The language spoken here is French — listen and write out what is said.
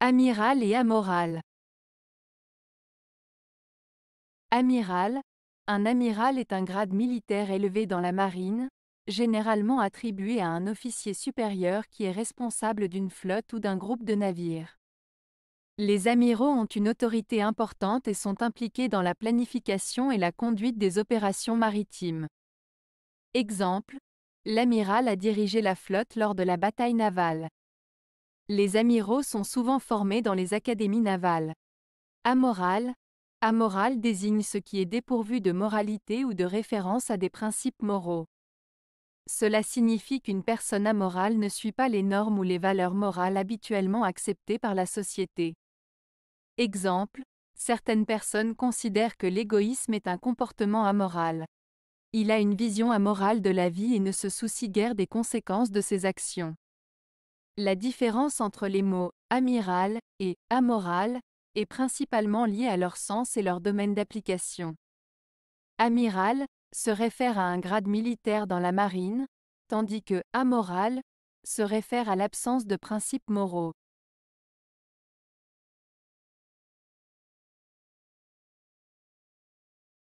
Amiral et amoral. Amiral, un amiral est un grade militaire élevé dans la marine, généralement attribué à un officier supérieur qui est responsable d'une flotte ou d'un groupe de navires. Les amiraux ont une autorité importante et sont impliqués dans la planification et la conduite des opérations maritimes. Exemple, l'amiral a dirigé la flotte lors de la bataille navale. Les amiraux sont souvent formés dans les académies navales. Amoral. Amoral désigne ce qui est dépourvu de moralité ou de référence à des principes moraux. Cela signifie qu'une personne amorale ne suit pas les normes ou les valeurs morales habituellement acceptées par la société. Exemple, certaines personnes considèrent que l'égoïsme est un comportement amoral. Il a une vision amorale de la vie et ne se soucie guère des conséquences de ses actions. La différence entre les mots amiral et amoral est principalement liée à leur sens et leur domaine d'application. Amiral se réfère à un grade militaire dans la marine, tandis que amoral se réfère à l'absence de principes moraux.